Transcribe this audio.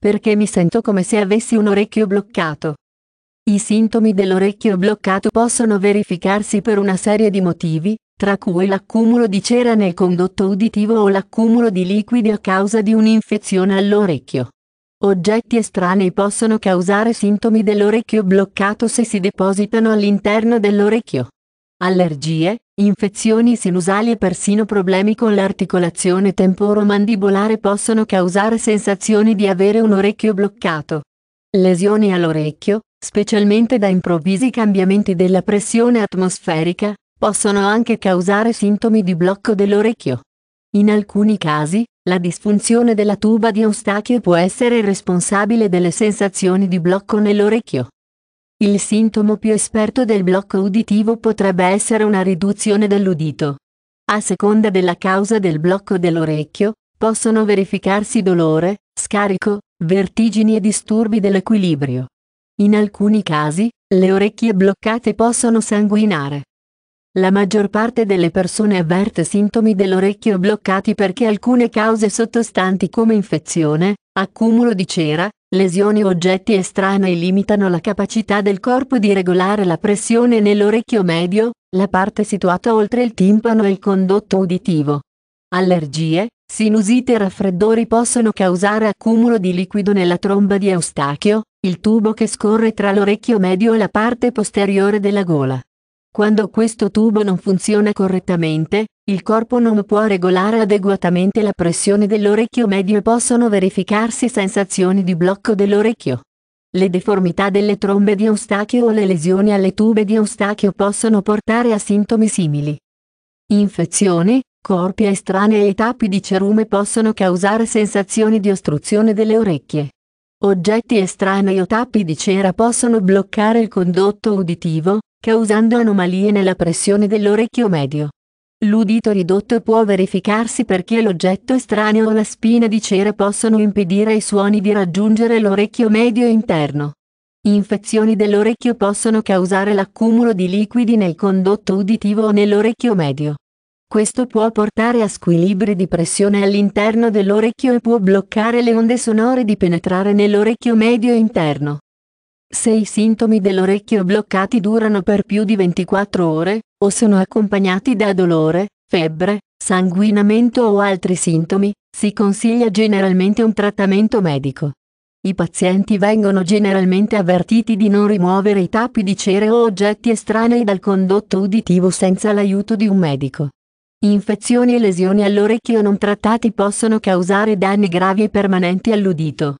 Perché mi sento come se avessi un orecchio bloccato. I sintomi dell'orecchio bloccato possono verificarsi per una serie di motivi, tra cui l'accumulo di cera nel condotto uditivo o l'accumulo di liquidi a causa di un'infezione all'orecchio. Oggetti estranei possono causare sintomi dell'orecchio bloccato se si depositano all'interno dell'orecchio allergie, infezioni sinusali e persino problemi con l'articolazione temporomandibolare possono causare sensazioni di avere un orecchio bloccato. Lesioni all'orecchio, specialmente da improvvisi cambiamenti della pressione atmosferica, possono anche causare sintomi di blocco dell'orecchio. In alcuni casi, la disfunzione della tuba di Eustachio può essere responsabile delle sensazioni di blocco nell'orecchio. Il sintomo più esperto del blocco uditivo potrebbe essere una riduzione dell'udito. A seconda della causa del blocco dell'orecchio, possono verificarsi dolore, scarico, vertigini e disturbi dell'equilibrio. In alcuni casi, le orecchie bloccate possono sanguinare. La maggior parte delle persone avverte sintomi dell'orecchio bloccati perché alcune cause sottostanti come infezione, accumulo di cera, Lesioni o oggetti estranei limitano la capacità del corpo di regolare la pressione nell'orecchio medio, la parte situata oltre il timpano e il condotto uditivo. Allergie, sinusite e raffreddori possono causare accumulo di liquido nella tromba di Eustachio, il tubo che scorre tra l'orecchio medio e la parte posteriore della gola. Quando questo tubo non funziona correttamente, il corpo non può regolare adeguatamente la pressione dell'orecchio medio e possono verificarsi sensazioni di blocco dell'orecchio. Le deformità delle trombe di Eustachio o le lesioni alle tube di Eustachio possono portare a sintomi simili. Infezioni, corpi estranei e tappi di cerume possono causare sensazioni di ostruzione delle orecchie. Oggetti estranei o tappi di cera possono bloccare il condotto uditivo, causando anomalie nella pressione dell'orecchio medio. L'udito ridotto può verificarsi perché l'oggetto estraneo o la spina di cera possono impedire ai suoni di raggiungere l'orecchio medio interno. Infezioni dell'orecchio possono causare l'accumulo di liquidi nel condotto uditivo o nell'orecchio medio. Questo può portare a squilibri di pressione all'interno dell'orecchio e può bloccare le onde sonore di penetrare nell'orecchio medio interno. Se i sintomi dell'orecchio bloccati durano per più di 24 ore, o sono accompagnati da dolore, febbre, sanguinamento o altri sintomi, si consiglia generalmente un trattamento medico. I pazienti vengono generalmente avvertiti di non rimuovere i tappi di cere o oggetti estranei dal condotto uditivo senza l'aiuto di un medico. Infezioni e lesioni all'orecchio non trattati possono causare danni gravi e permanenti all'udito.